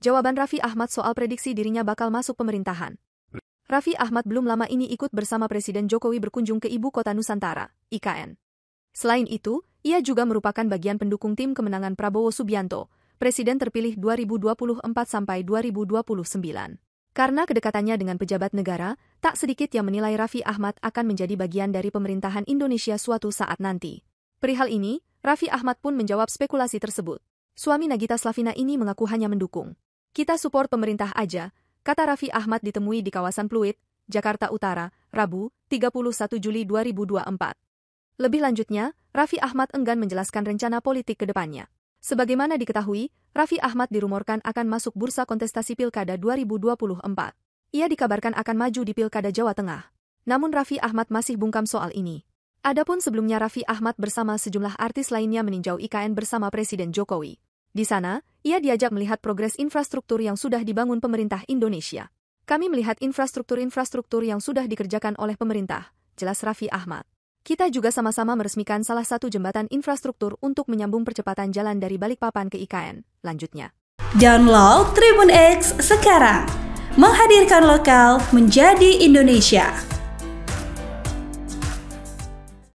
Jawaban Raffi Ahmad soal prediksi dirinya bakal masuk pemerintahan. Raffi Ahmad belum lama ini ikut bersama Presiden Jokowi berkunjung ke Ibu Kota Nusantara, IKN. Selain itu, ia juga merupakan bagian pendukung tim kemenangan Prabowo Subianto, Presiden terpilih 2024 sampai 2029. Karena kedekatannya dengan pejabat negara, tak sedikit yang menilai Raffi Ahmad akan menjadi bagian dari pemerintahan Indonesia suatu saat nanti. Perihal ini, Raffi Ahmad pun menjawab spekulasi tersebut. Suami Nagita Slavina ini mengaku hanya mendukung. Kita support pemerintah aja, kata Raffi Ahmad ditemui di kawasan Pluit, Jakarta Utara, Rabu, 31 Juli 2024. Lebih lanjutnya, Raffi Ahmad enggan menjelaskan rencana politik ke depannya. Sebagaimana diketahui, Raffi Ahmad dirumorkan akan masuk bursa kontestasi Pilkada 2024. Ia dikabarkan akan maju di Pilkada Jawa Tengah. Namun Raffi Ahmad masih bungkam soal ini. Adapun sebelumnya Raffi Ahmad bersama sejumlah artis lainnya meninjau IKN bersama Presiden Jokowi. Di sana, ia diajak melihat progres infrastruktur yang sudah dibangun pemerintah Indonesia. Kami melihat infrastruktur-infrastruktur yang sudah dikerjakan oleh pemerintah, jelas Raffi Ahmad. Kita juga sama-sama meresmikan salah satu jembatan infrastruktur untuk menyambung percepatan jalan dari Balikpapan ke IKN, lanjutnya. Download Tribun X sekarang, menghadirkan lokal menjadi Indonesia.